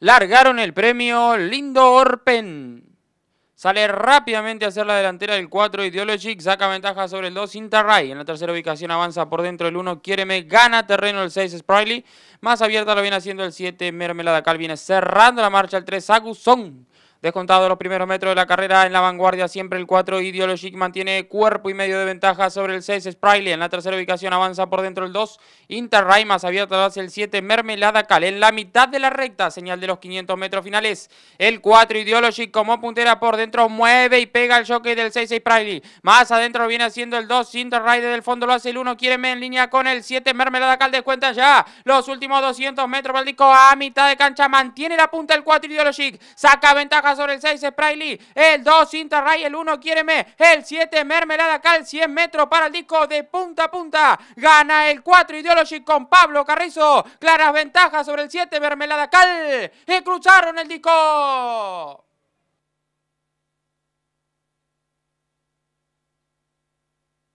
Largaron el premio Lindo Orpen. Sale rápidamente a hacer la delantera del 4 Ideologic, saca ventaja sobre el 2 Interray. En la tercera ubicación avanza por dentro el 1 Quiereme, gana terreno el 6 Spriley. Más abierta lo viene haciendo el 7 Mermelada Cal, viene cerrando la marcha el 3 Agusón. Descontado los primeros metros de la carrera en la vanguardia, siempre el 4 Ideologic mantiene cuerpo y medio de ventaja sobre el 6 Spriley. En la tercera ubicación avanza por dentro el 2 Interray, más abierto hace el 7 Mermelada Cal. En la mitad de la recta, señal de los 500 metros finales, el 4 Ideologic como puntera por dentro mueve y pega el choque del 6 Spriley. Más adentro viene haciendo el 2 Interray del fondo lo hace el 1, quiere en línea con el 7 Mermelada Cal. Descuenta ya los últimos 200 metros, Valdico a mitad de cancha mantiene la punta el 4 Ideologic, saca ventaja sobre el 6, Lee, El 2, Ray, El 1, Quiereme. El 7, Mermelada Cal. 100 metros para el disco de punta a punta. Gana el 4, Ideology con Pablo Carrizo. Claras ventajas sobre el 7, Mermelada Cal. Y cruzaron el disco.